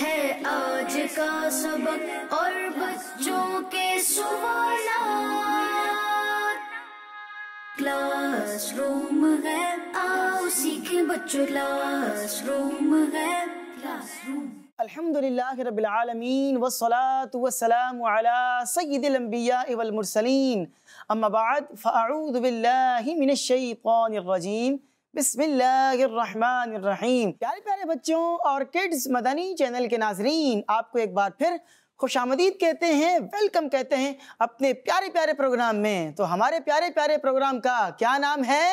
है आज का सबक और बच्चों के सवाल क्लासरूम है आओ सीखे बच्चों क्लासरूम है क्लासरूम अल्हम्दुलिल्लाह रब्बिल आलमीन वस्सलातु वस्सलामु अला सय्यिदिल अंबिया वल मुरसलीन अम्मा बाद फ़अऊदु बिल्लाहि मिनश शैतानिर रजीम बिस्मिल्लाहिर्रहमानिर्रहीम प्यारे प्यारे बच्चों और किड्स मदनी चैनल के नाजरीन आपको एक बार फिर खुश आमदीद कहते हैं वेलकम कहते हैं अपने प्यारे प्यारे प्रोग्राम में तो हमारे प्यारे प्यारे प्रोग्राम का क्या नाम है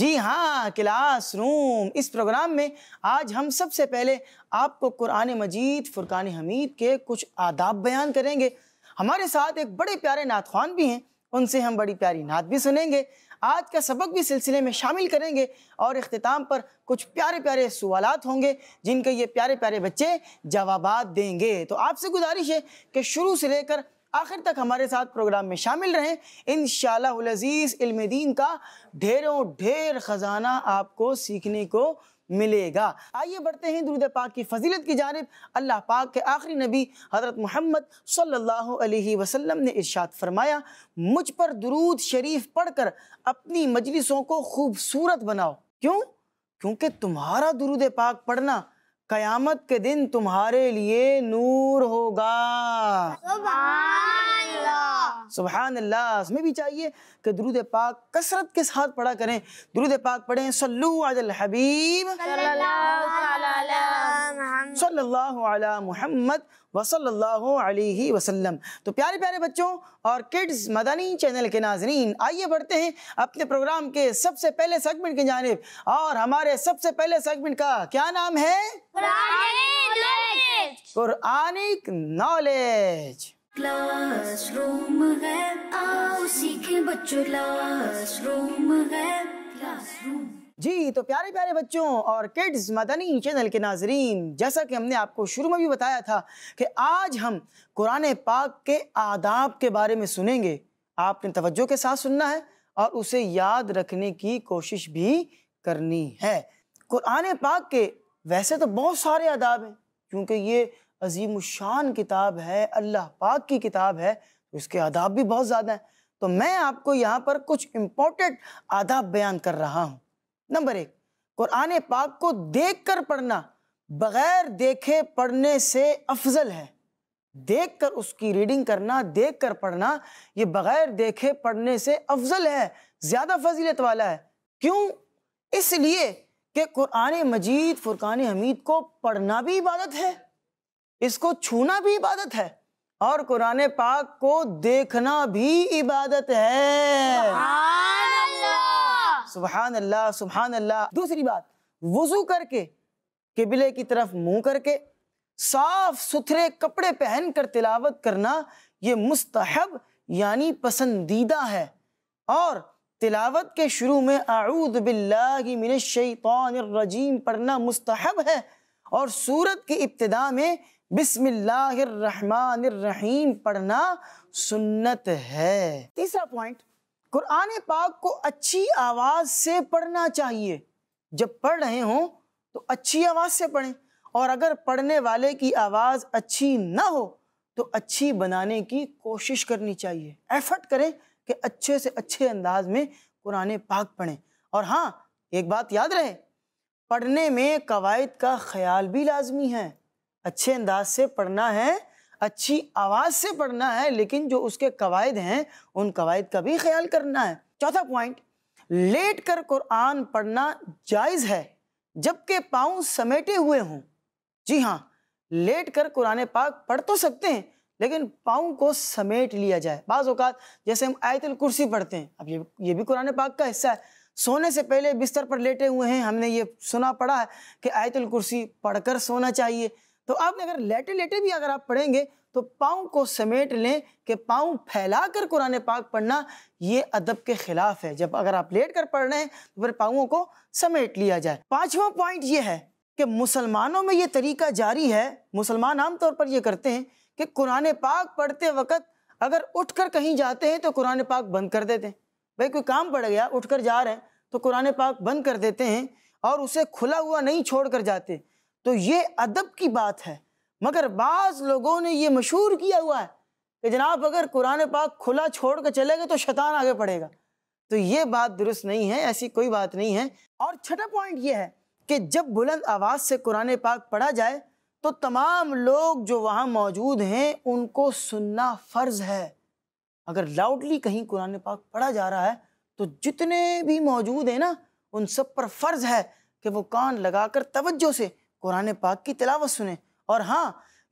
जी हाँ क्लास रूम इस प्रोग्राम में आज हम सबसे पहले आपको कुरान मजीद फुरकान हमीद के कुछ आदाब बयान करेंगे हमारे साथ एक बड़े प्यारे नातखान भी हैं उनसे हम बड़ी प्यारी नात भी सुनेंगे आज का सबक भी सिलसिले में शामिल करेंगे और अख्ताम पर कुछ प्यारे प्यारे सवाल होंगे जिनके ये प्यारे प्यारे बच्चे जवाब देंगे तो आपसे गुजारिश है कि शुरू से लेकर आखिर तक हमारे साथ प्रोग्राम में शामिल रहें इन शजीज़ इल्म दीन का ढेरों ढेर ख़जाना आपको सीखने को मिलेगा आइए बढ़ते हैं दुरुद पाक की फजीलत की जानब अल्लाह पाक के आखिरी नबी हज़रत मोहम्मद सल्लल्लाहु अलैहि वसल्लम ने इरशाद फरमाया मुझ पर दुरूद शरीफ पढ़कर अपनी मजलिसों को खूबसूरत बनाओ क्यों क्योंकि तुम्हारा दुरुद पाक पढ़ना क़यामत के दिन तुम्हारे लिए नूर होगा सुबहान अल्लाह हमें भी चाहिए कि दरुद पाक कसरत के साथ पढ़ा करें दरुद पाक पढ़ें सल्लू अल हबीब सल्लल्लाहु अला मुहम्मद वसल्लल्लाहु अलैहि वसल्लम तो प्यारे प्यारे बच्चों और किड्स मदनी चैनल के नाजरीन आइए बढ़ते हैं अपने प्रोग्राम के सबसे पहले सेगमेंट की जानब और हमारे सबसे पहले सेगमेंट का क्या नाम है कुरानिक नॉलेज क्लास है आओ सीखे बच्चों क्लास है क्लास जी तो प्यारे प्यारे बच्चों और किड्स मदनी चैनल के नाजरीन जैसा कि हमने आपको शुरू में भी बताया था कि आज हम कुरान पाक के आदाब के बारे में सुनेंगे आपने तवज्जो के साथ सुनना है और उसे याद रखने की कोशिश भी करनी है कुरान पाक के वैसे तो बहुत सारे आदाब हैं क्योंकि ये अजीम शान किताब है अल्लाह पाक की किताब है तो इसके आदाब भी बहुत ज़्यादा हैं तो मैं आपको यहाँ पर कुछ इम्पोर्टेंट आदाब बयान कर रहा हूँ नंबर एक कुरान पाक को देख कर पढ़ना बग़ैर देखे पढ़ने से अफजल है देख कर उसकी रीडिंग करना देख कर पढ़ना ये बग़ैर देखे पढ़ने से अफजल है ज़्यादा फजीलत वाला है क्यों इसलिए कि कुरान मजीद फ़ुरक़ान हमीद को पढ़ना भी इबादत है इसको छूना भी इबादत है और कुरान पाक को देखना भी इबादत है सुबहान अल्लाह सुबहान अल्लाह दूसरी बात वजू करके किबले की तरफ मुंह करके साफ सुथरे कपड़े पहन कर तिलावत करना ये मुस्तहब यानी पसंदीदा है और तिलावत के शुरू में आऊद बिल्लाजीम पढ़ना मुस्तहब है और सूरत की इब्तदा में बिस्मिल्लाहिर्रहमानिर्रहीम पढ़ना सुन्नत है तीसरा पॉइंट कुरान पाक को अच्छी आवाज़ से पढ़ना चाहिए जब पढ़ रहे हों तो अच्छी आवाज़ से पढ़ें और अगर पढ़ने वाले की आवाज़ अच्छी ना हो तो अच्छी बनाने की कोशिश करनी चाहिए एफर्ट करें कि अच्छे से अच्छे अंदाज में कुरान पाक पढ़ें और हाँ एक बात याद रहे पढ़ने में कवायद का ख्याल भी लाजमी है अच्छे अंदाज से पढ़ना है अच्छी आवाज़ से पढ़ना है लेकिन जो उसके कवायद हैं उन कवायद का भी ख्याल करना है चौथा पॉइंट लेट कर कुरान पढ़ना जायज़ है जबकि पाँव समेटे हुए हों जी हाँ लेट कर कुरान पाक पढ़ तो सकते हैं लेकिन पाँव को समेट लिया जाए बाज़ जैसे हम आयतल कुर्सी पढ़ते हैं अब ये ये भी कुरान पाक का हिस्सा है सोने से पहले बिस्तर पर लेटे हुए हैं हमने ये सुना पड़ा है कि आयतल कुर्सी पढ़कर सोना चाहिए तो आपने अगर लेटे लेटे भी अगर आप पढ़ेंगे तो पाँव को समेट लें कि पाँव फैला कर कुरान पाक पढ़ना ये अदब के ख़िलाफ़ है जब अगर आप लेट कर पढ़ रहे हैं तो फिर पाँवों को समेट लिया जाए पाँचवा पॉइंट ये है कि मुसलमानों में ये तरीका जारी है मुसलमान आमतौर पर यह करते हैं कि कुरान पाक पढ़ते वक्त अगर उठ कर कहीं जाते हैं तो कुरान पाक बंद कर देते हैं भाई कोई काम पड़ गया उठ कर जा रहे हैं तो कुरान पाक बंद कर देते हैं और उसे खुला हुआ नहीं छोड़ कर जाते तो ये अदब की बात है मगर बाज़ लोगों ने ये मशहूर किया हुआ है कि जनाब अगर कुरान पाक खुला छोड़ कर चले गए तो शैतान आगे पड़ेगा तो ये बात दुरुस्त नहीं है ऐसी कोई बात नहीं है और छठा पॉइंट ये है कि जब बुलंद आवाज़ से कुरान पाक पढ़ा जाए तो तमाम लोग जो वहाँ मौजूद हैं उनको सुनना फ़र्ज़ है अगर लाउडली कहीं कुरान पाक पढ़ा जा रहा है तो जितने भी मौजूद हैं ना उन सब पर फ़र्ज़ है कि वो कान लगाकर तवज्जो से कुरान पाक की तिलावत सुने और हाँ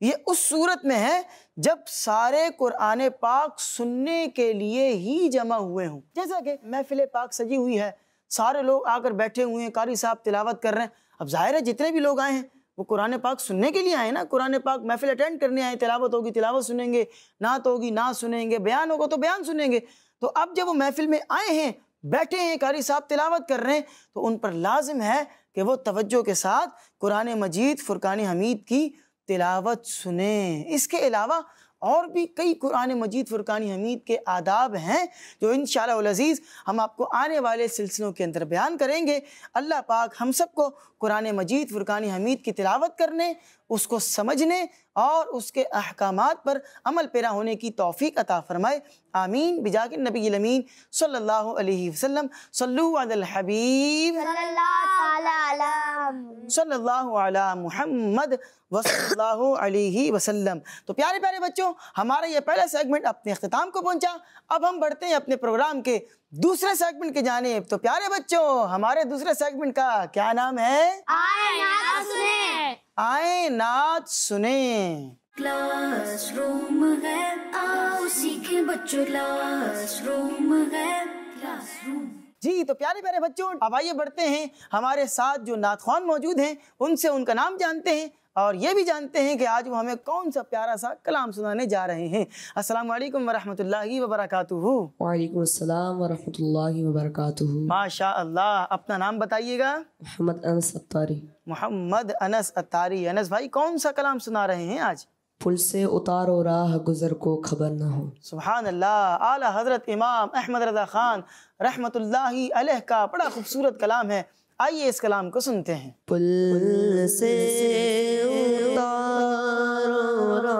ये उस सूरत में है जब सारे कुरान पाक सुनने के लिए ही जमा हुए हों जैसा कि महफिल पाक सजी हुई है सारे लोग आकर बैठे हुए हैं कारी साहब तिलावत कर रहे हैं अब ज़ाहिर है जितने भी लोग आए हैं वो कुरान पाक सुनने के लिए आए ना कुरान पाक महफिल अटेंड करने आए तिलावत होगी तिलावत सुनेंगे नात होगी ना सुनेंगे बयान होगा तो बयान सुनेंगे तो अब जब वो महफिल में आए हैं बैठे हैं कारी साहब तिलावत कर रहे हैं तो उन पर लाजिम है कि वो तवज्जो के साथ कुरान मजीद फ़ुरकान हमीद की तिलावत सुने इसके अलावा और भी कई कुरान मजीद फ़ुरकान हमीद के आदाब हैं जो इन शज़ीज़ हम आपको आने वाले सिलसिलों के अंदर बयान करेंगे अल्लाह पाक हम सबको कुरान मजीद फ़ुरकान हमीद की तिलावत करने उसको समझने और उसके अहकाम पर अमल पैरा होने की तोफ़ी अता फ़रमाए आमीन बिजा के नबी अमीन सल्ला वसम सल्लुबीब सल्ला महमद वसल्ला वसल्लम तो प्यारे प्यारे बच्चों हमारा ये पहला सेगमेंट अपने अख्ताम को पहुँचा अब हम बढ़ते हैं अपने प्रोग्राम के दूसरे सेगमेंट की जानेब तो प्यारे बच्चों हमारे दूसरे सेगमेंट का क्या नाम है आए नाथ सुने आए नाथ सुने है आओ सीखे बच्चों है जी तो प्यारे प्यारे बच्चों अब आइए बढ़ते हैं हमारे साथ जो नाथवान मौजूद हैं उनसे उनका नाम जानते हैं और ये भी जानते हैं कि आज वो हमें कौन सा प्यारा सा कलाम सुनाने जा रहे हैं अस्सलाम वालेकुम वरहमतुल्लाहि वबरकातुहू वालेकुम अस्सलाम वरहमतुल्लाहि वबरकातुहू माशाल्लाह अपना नाम बताइएगा मोहम्मद अनस अतारी मोहम्मद अनस अतारी अनस भाई कौन सा कलाम सुना रहे हैं आज पुल से उतारो राह गुजर को खबर न हो सुबहान अल्लाह आला हजरत इमाम अहमद रजा खान रहमतुल्लाहि अलैह का बड़ा खूबसूरत कलाम है आइए इस कलाम को सुनते हैं पुल से उतारो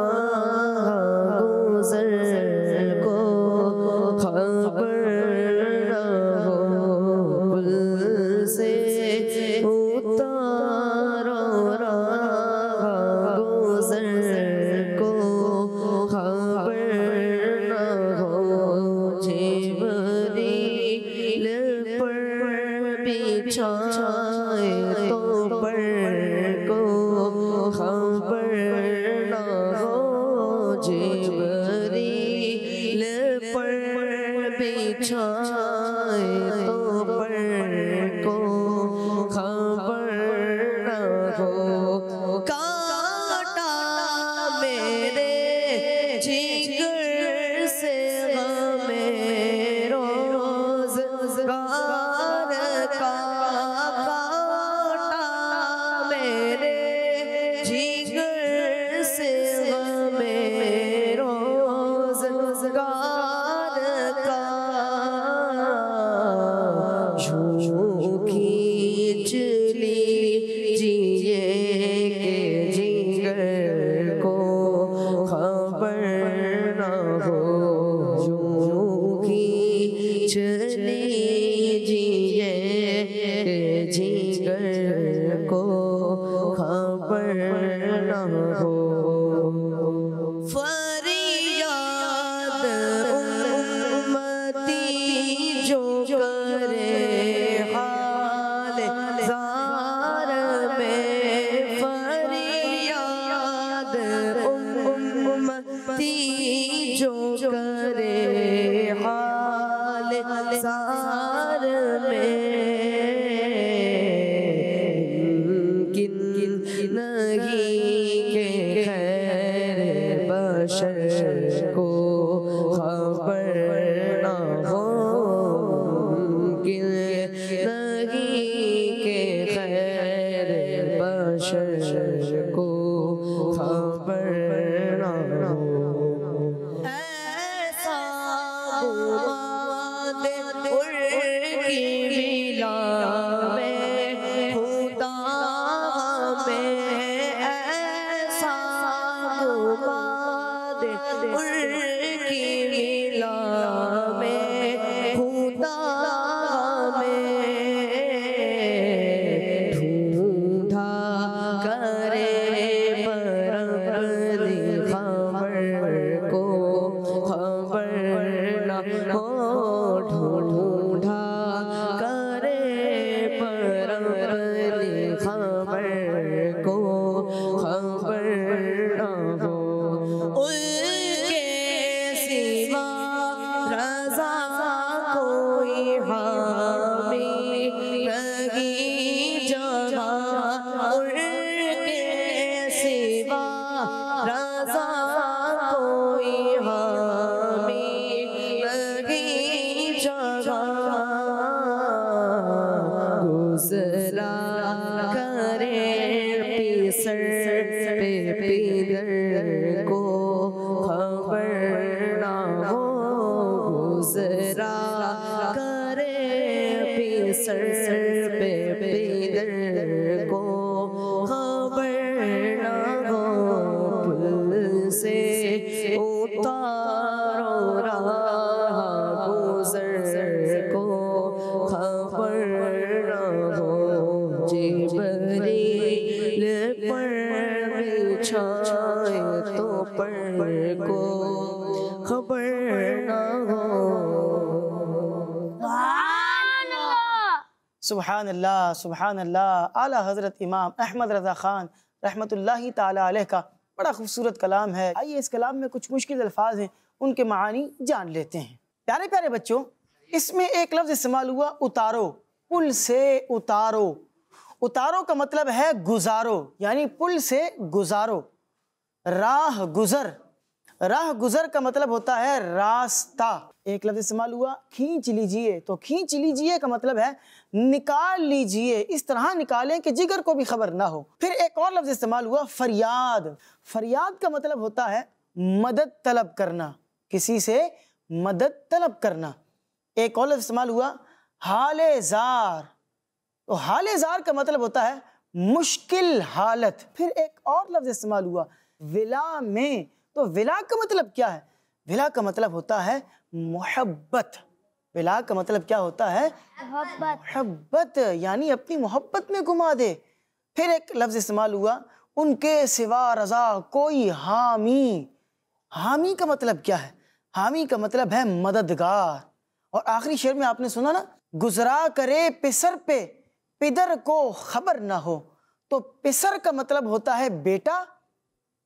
पर को खबर ना हो सुबहान अल्लाह सुबहान अल्लाह आला हज़रत इमाम अहमद रज़ा ख़ान रहमतुल्लाह ताला का बड़ा खूबसूरत कलाम है आइए इस कलाम में कुछ मुश्किल अल्फाज हैं उनके मानी जान लेते हैं प्यारे प्यारे बच्चों इसमें एक लफ्ज़ इस्तेमाल हुआ उतारो पुल से उतारो उतारो का मतलब है गुजारो यानी पुल से गुजारो राह गुजर राह गुजर का मतलब होता है रास्ता एक लफ्ज इस्तेमाल हुआ खींच लीजिए तो खींच लीजिए का मतलब है निकाल लीजिए इस तरह निकालें कि जिगर को भी खबर ना हो फिर एक और लफ्ज इस्तेमाल हुआ फरियाद फरियाद का मतलब होता है मदद तलब करना किसी से मदद तलब करना एक और लफ्ज इस्तेमाल हुआ हाले जार तो हाले जार का मतलब होता है मुश्किल हालत फिर एक और लफ्ज इस्तेमाल हुआ विला में तो विला का मतलब क्या है विला का मतलब होता है मोहब्बत विला का मतलब क्या होता है मोहब्बत यानी अपनी मोहब्बत में घुमा दे फिर एक लफ्ज़ इस्तेमाल हुआ उनके सिवा रजा कोई हामी हामी का मतलब क्या है हामी का मतलब है मददगार और आखिरी शेर में आपने सुना ना गुजरा करे पिसर पे पिदर को खबर ना हो तो पिसर का मतलब होता है बेटा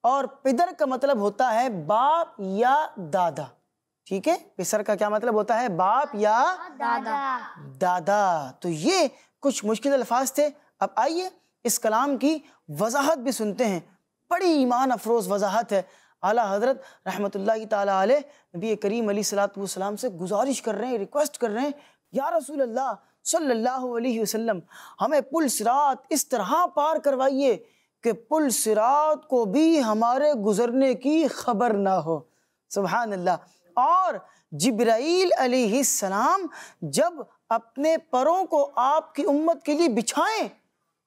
और पिदर का मतलब होता है बाप या दादा ठीक है पिसर का क्या मतलब होता है बाप या दादा दादा तो ये कुछ मुश्किल अल्फाज थे अब आइए इस कलाम की वजाहत भी सुनते हैं बड़ी ईमान अफरोज़ वजाहत है आला हजरत रहमत ताली नबी करीम अली सलाम से गुजारिश कर रहे हैं रिक्वेस्ट कर रहे हैं या रसूल अल्लाह सल्लल्लाहु अलैहि वसल्लम हमें पुल सिरात इस तरह पार करवाइए कि पुल सिरात को भी हमारे गुज़रने की खबर ना हो सुबहान अल्लाह और जब्राईल सलाम जब अपने परों को आपकी उम्मत के लिए बिछाएं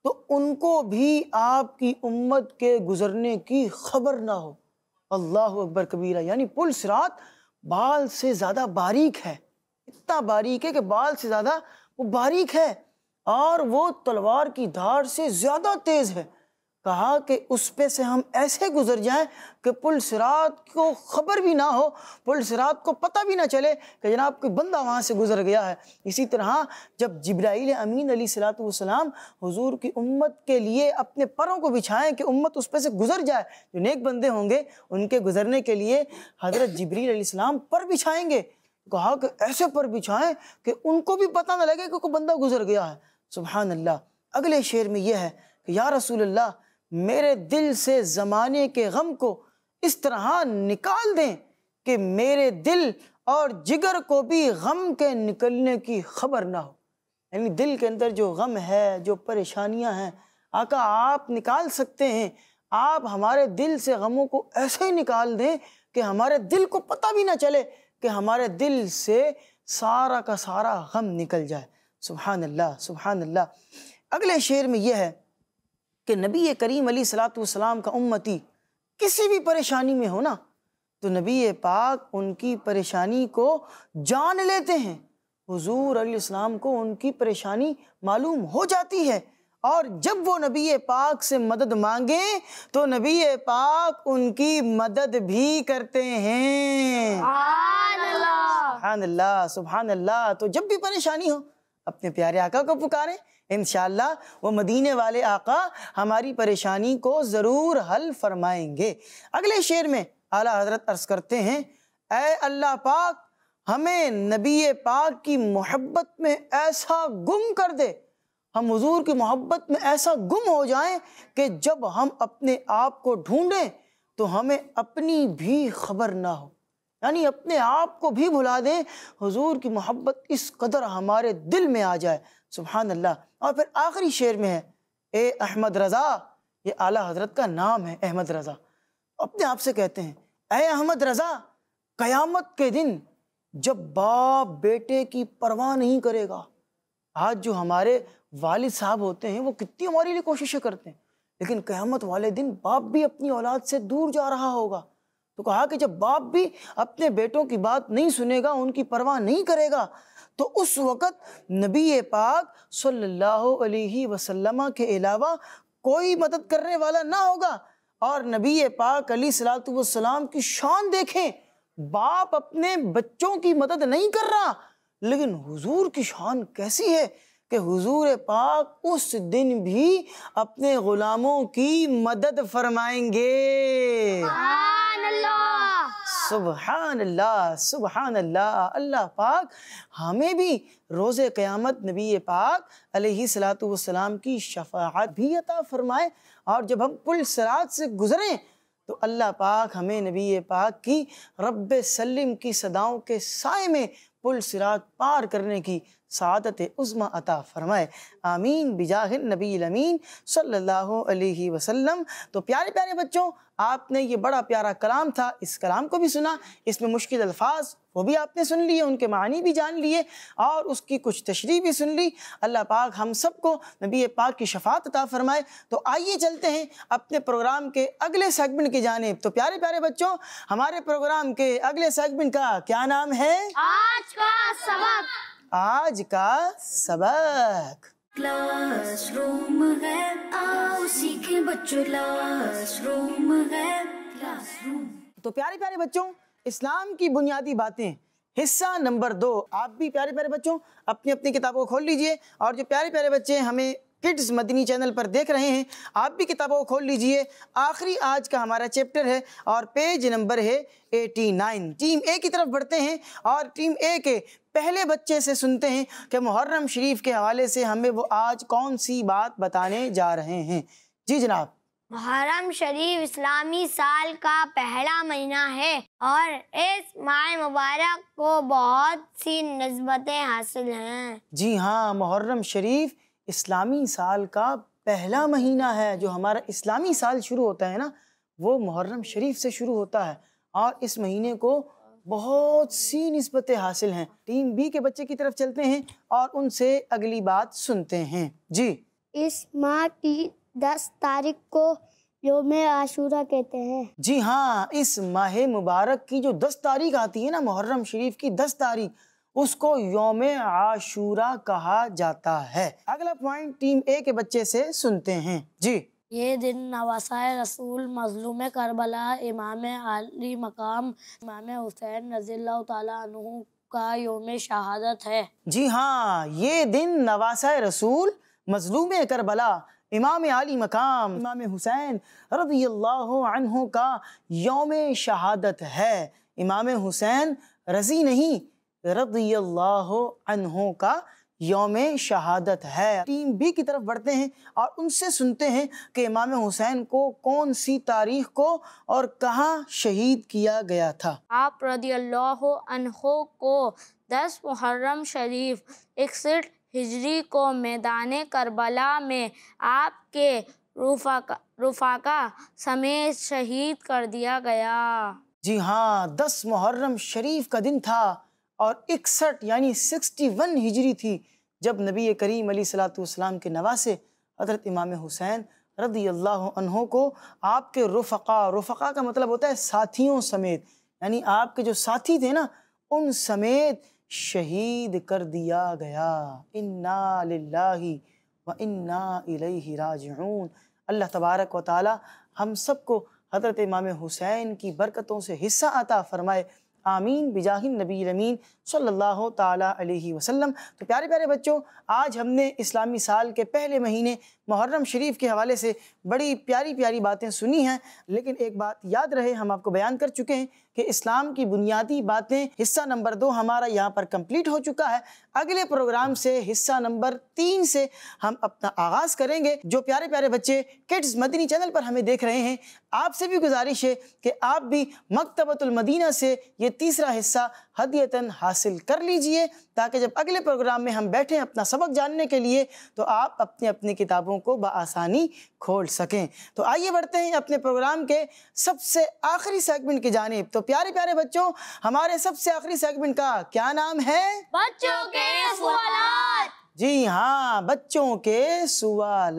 तो उनको भी आपकी उम्मत के गुज़रने की खबर ना हो अल्लाह अकबर कबीरा यानी पुल सिरात बाल से ज़्यादा बारीक है इतना बारीक है कि बाल से ज़्यादा वो बारीक है और वो तलवार की धार से ज़्यादा तेज़ है कहा कि उस पे से हम ऐसे गुजर जाएं कि पुल सिरात को ख़बर भी ना हो पुल सिरात को पता भी ना चले कि जनाब कोई बंदा वहाँ से गुजर गया है इसी तरह जब जब्राइल अमीन अली सलातम हुजूर की उम्मत के लिए अपने परों को बिछाएं कि उम्मत उस पे से गुजर जाए जो नेक बंदे होंगे उनके गुजरने के लिए हज़रत जबरील पर बिछाएँगे कहा कि ऐसे पर बिछाएँ कि उनको भी पता ना लगे कि कोई बंदा गुजर गया है सुबहानल्ला अल्लाह अगले शेर में यह है कि या रसूल अल्लाह मेरे दिल से ज़माने के गम को इस तरह निकाल दें कि मेरे दिल और जिगर को भी गम के निकलने की खबर ना हो यानी दिल के अंदर जो गम है जो परेशानियां हैं आका आप निकाल सकते हैं आप हमारे दिल से गमों को ऐसे ही निकाल दें कि हमारे दिल को पता भी ना चले कि हमारे दिल से सारा का सारा गम निकल जाए सुबहानल्ला सुबहानल्ला सुबहान अगले शेर में यह है कि नबी करीम अली सलाम का उम्मती किसी भी परेशानी में हो ना तो नबी पाक उनकी परेशानी को जान लेते हैं हुजूर अलैहिस्सलाम को उनकी परेशानी मालूम हो जाती है और जब वो नबी पाक से मदद मांगे तो नबी पाक उनकी मदद भी करते हैं सुबह अल्लाह तो जब भी परेशानी हो अपने प्यारे आका को पुकारें इन वो मदीने वाले आका हमारी परेशानी को ज़रूर हल फरमाएंगे अगले शेर में आला हजरत अर्ज़ करते हैं ए अल्लाह पाक हमें नबी पाक की मोहब्बत में ऐसा गुम कर दे हम हजूर की मोहब्बत में ऐसा गुम हो जाएं कि जब हम अपने आप को ढूंढें तो हमें अपनी भी खबर ना हो यानी अपने आप को भी भुला दें हजूर की मोहब्बत इस कदर हमारे दिल में आ जाए सुबहान अल्लाह और फिर आखिरी शेर में है ए अहमद रज़ा ये आला हजरत का नाम है अहमद रज़ा अपने आप से कहते हैं ए अहमद रज़ा क़यामत के दिन जब बाप बेटे की परवाह नहीं करेगा आज जो हमारे वालिद साहब होते हैं वो कितनी हमारे लिए कोशिशें करते हैं लेकिन क़यामत वाले दिन बाप भी अपनी औलाद से दूर जा रहा होगा तो कहा कि जब बाप भी अपने बेटों की बात नहीं सुनेगा उनकी परवाह नहीं करेगा तो उस वक़्त नबी पाक सल्लल्लाहु अलैहि वसल्लम के अलावा कोई मदद करने वाला ना होगा और नबी पाक अली सलाम की शान देखें बाप अपने बच्चों की मदद नहीं कर रहा लेकिन हुजूर की शान कैसी है कि हुजूर पाक उस दिन भी अपने ग़ुलामों की मदद फरमाएंगे सुबहान अल्लाह सुबहान अल्लाह अल्लाह पाक हमें भी रोज़ क़यामत नबी पाक सलाम की शफात भी अता फ़रमाए और जब हम कुल सरात से गुज़रें तो अल्लाह पाक हमें नबी पाक की रब सलीम की सदाओं के साय में पुल सिरात पार करने की सादत उज़मा अता फ़रमाए आमीन बिजाहिन नबी अमीन सल्लल्लाहु अलैहि वसल्लम तो प्यारे प्यारे बच्चों आपने ये बड़ा प्यारा कलाम था इस कलाम को भी सुना इसमें मुश्किल अल्फाज वो भी आपने सुन लिए उनके मानी भी जान लिए और उसकी कुछ तशरी भी सुन ली अल्लाह पाक हम सब को नबी पाक की शफात अता फ़रमाए तो आइए चलते हैं अपने प्रोग्राम के अगले सेगमेंट की जानेब तो प्यारे प्यारे बच्चों हमारे प्रोग्राम के अगले सेगमेंट का क्या नाम है आज का सबक आज का सबक क्लासरूम है आओ सीखे बच्चों क्लासरूम है क्लास तो प्यारे प्यारे बच्चों इस्लाम की बुनियादी बातें हिस्सा नंबर दो आप भी प्यारे प्यारे बच्चों अपनी अपनी किताबों को खोल लीजिए और जो प्यारे प्यारे बच्चे हमें किड्स मदनी चैनल पर देख रहे हैं आप भी किताबों को खोल लीजिए आखिरी आज का हमारा चैप्टर है और पेज नंबर है 89 टीम ए की तरफ बढ़ते हैं और टीम ए के पहले बच्चे से सुनते हैं कि मुहर्रम शरीफ के हवाले से हमें वो आज कौन सी बात बताने जा रहे हैं जी जनाब मुहर्रम शरीफ इस्लामी साल का पहला महीना है और इस माह मुबारक को बहुत सी नस्बतें हासिल हैं जी हाँ मुहर्रम शरीफ इस्लामी साल का पहला महीना है जो हमारा इस्लामी साल शुरू होता है ना वो मुहर्रम शरीफ से शुरू होता है और इस महीने को बहुत सी नस्बतें हासिल हैं टीम बी के बच्चे की तरफ चलते हैं और उनसे अगली बात सुनते हैं जी इस माह की दस तारीख को योम आशूरा कहते हैं जी हाँ इस माह मुबारक की जो दस तारीख आती है ना मुहर्रम शरीफ की दस तारीख उसको योम आशूरा कहा जाता है अगला पॉइंट टीम ए के बच्चे से सुनते हैं जी ये दिन नवासा रसूल मजलूम करबला इमाम आली मकाम इमाम हुसैन रजील्ला तु का योम शहादत है जी हाँ ये दिन नवासा रसूल मजलूम करबला इमाम आली मकाम इमाम हुसैन रजी का योम शहादत है इमाम हुसैन रजी नहीं रजी का योम शहादत है टीम बी की तरफ बढ़ते हैं और उनसे सुनते हैं कि इमाम हुसैन को कौन सी तारीख को और कहाँ शहीद किया गया था आप रदी को दस मुहर्रम शरीफ इकसठ हिजरी को मैदान करबला में आपके रुफाका रुफाका समेत शहीद कर दिया गया जी हाँ दस मुहर्रम शरीफ का दिन था और इकसठ यानी सिक्सटी वन हिजरी थी जब नबी करीम अली सलातम के नवासे हज़रत इमाम हुसैन रदी अल्लाह को आपके रुफ़ा रुफ़ा का मतलब होता है साथियों समेत यानी आपके जो साथी थे ना उन समेत शहीद कर दिया गया इन्ना व इन्ना राज अल्लाह तबारक व ताली हम सबको हज़रत इमाम हुसैन की बरकतों से हिस्सा आता फ़रमाए आमीन बिजाहिन नबी रमीन सल्लल्लाहु ताला अलैहि वसल्लम तो प्यारे प्यारे बच्चों आज हमने इस्लामी साल के पहले महीने मुहर्रम शरीफ के हवाले से बड़ी प्यारी प्यारी बातें सुनी हैं लेकिन एक बात याद रहे हम आपको बयान कर चुके हैं कि इस्लाम की बुनियादी बातें हिस्सा नंबर दो हमारा यहाँ पर कंप्लीट हो चुका है अगले प्रोग्राम से हिस्सा नंबर तीन से हम अपना आगाज़ करेंगे जो प्यारे प्यारे बच्चे किड्स मदनी चैनल पर हमें देख रहे हैं आपसे भी गुजारिश है कि आप भी मकतबतुलमदीना से ये तीसरा हिस्सा हदीयता हासिल कर लीजिए ताकि जब अगले प्रोग्राम में हम बैठें अपना सबक जानने के लिए तो आप अपने अपने किताबों लोगों को बसानी खोल सकें तो आइए बढ़ते हैं अपने प्रोग्राम के सबसे आखिरी सेगमेंट की जानब तो प्यारे प्यारे बच्चों हमारे सबसे आखिरी सेगमेंट का क्या नाम है बच्चों के जी हाँ बच्चों के सवाल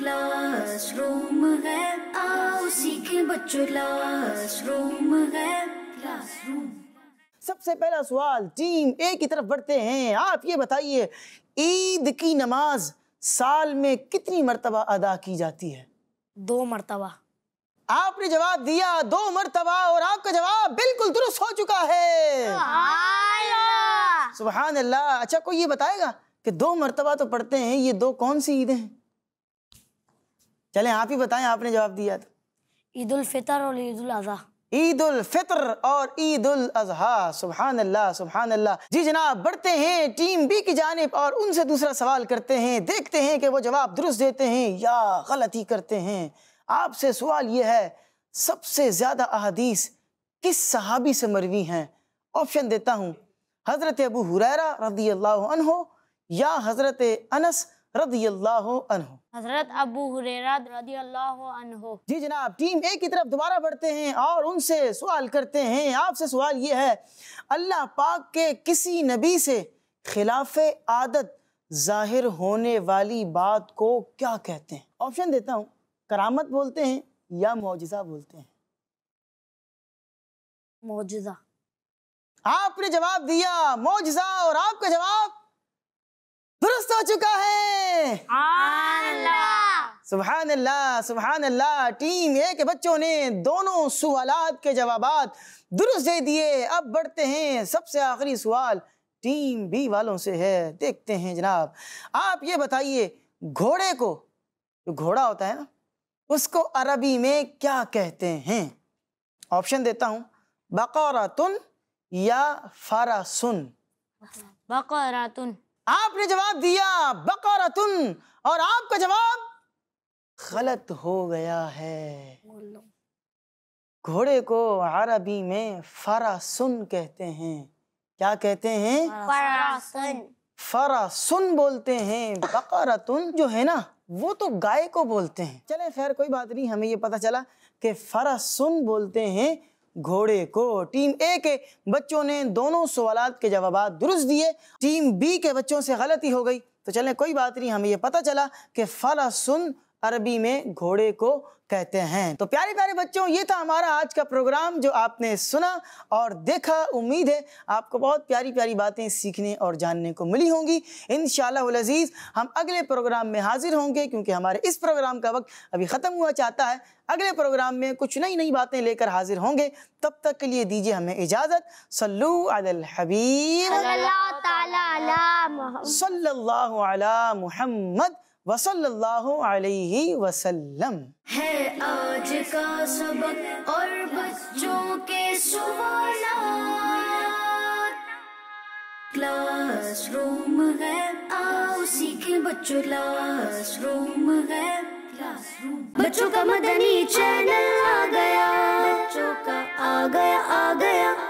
क्लासरूम है आओ बच्चों क्लासरूम है क्लासरूम सबसे पहला सवाल टीम ए की तरफ बढ़ते हैं आप ये बताइए ईद की नमाज साल में कितनी मरतबा अदा की जाती है दो मरतबा आपने जवाब दिया दो मरतबा और आपका जवाब बिल्कुल दुरुस्त हो चुका है सुबह अल्लाह अच्छा कोई ये बताएगा कि दो मरतबा तो पढ़ते हैं ये दो कौन सी ईदें हैं चले आप ही बताएं आपने जवाब दिया था ईद उल फितर और ईद उल अजहा ईद उल फितर और ईद उल अजहा सुबहान अल्लाह सुबहान अल्लाह जी जनाब बढ़ते हैं टीम बी की जानब और उनसे दूसरा सवाल करते हैं देखते हैं कि वो जवाब दुरुस्त देते हैं या गलती करते हैं आपसे सवाल यह है सबसे ज़्यादा अहदीस किस सहाबी से मरवी हैं ऑप्शन देता हूँ हज़रत अबू हुररा रदी अल्लाह या हज़रत अनस हजरत अबू जी जनाब टीम ए की तरफ दोबारा बढ़ते हैं और उनसे सवाल करते हैं आपसे सवाल ये है अल्लाह पाक के किसी नबी से खिलाफ आदत जाहिर होने वाली बात को क्या कहते हैं ऑप्शन देता हूँ करामत बोलते हैं या मुआजा बोलते हैं मुआजा आपने जवाब दिया मुआजा और आपका जवाब दुरुस्त हो चुका है सुबह अल्लाह सुबह अल्लाह टीम ए के बच्चों ने दोनों सवाल के जवाब दुरुस्त दे दिए अब बढ़ते हैं सबसे आखिरी सवाल टीम बी वालों से है देखते हैं जनाब आप ये बताइए घोड़े को जो घोड़ा होता है ना उसको अरबी में क्या कहते हैं ऑप्शन देता हूँ बकौरातुन या फारासुन बकौरातुन आपने जवाब दिया बकौर तुम और आपका जवाब गलत हो गया है घोड़े को अरबी में फरासुन कहते हैं क्या कहते हैं फरासुन फरासुन बोलते हैं बकर जो है ना वो तो गाय को बोलते हैं चले खैर कोई बात नहीं हमें ये पता चला कि फरासुन बोलते हैं घोड़े को टीम ए के बच्चों ने दोनों सवाल के जवाब दुरुस्त दिए टीम बी के बच्चों से गलती हो गई तो चलें कोई बात नहीं हमें यह पता चला कि फला सुन अरबी में घोड़े को कहते हैं तो प्यारे प्यारे बच्चों ये था हमारा आज का प्रोग्राम जो आपने सुना और देखा उम्मीद है आपको बहुत प्यारी प्यारी बातें सीखने और जानने को मिली होंगी इन अजीज़ हम अगले प्रोग्राम में हाजिर होंगे क्योंकि हमारे इस प्रोग्राम का वक्त अभी ख़त्म हुआ चाहता है अगले प्रोग्राम में कुछ नई नई बातें लेकर हाजिर होंगे तब तक के लिए दीजिए हमें इजाज़त सल्लू अल हबीब वसल्लल्लाहु अलैहि वसल्लम है आज का सबक और बच्चों के क्लासरूम है आओ सीखें बच्चों क्लासरूम है बच्चों का मदनी चैनल आ गया बच्चों का आ गया आ गया